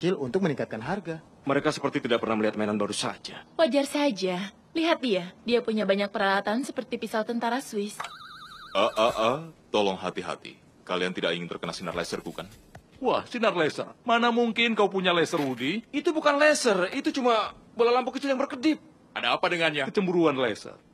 kecil untuk meningkatkan harga. Mereka seperti tidak pernah melihat mainan baru saja. Wajar saja. Lihat dia, dia punya banyak peralatan seperti pisau tentara Swiss. Ah, ah, ah, tolong hati-hati. Kalian tidak ingin terkena sinar laser, bukan? Wah, sinar laser. Mana mungkin kau punya laser, Woody? Itu bukan laser, itu cuma bola lampu kecil yang berkedip. Ada apa dengannya? Kecemburuan laser.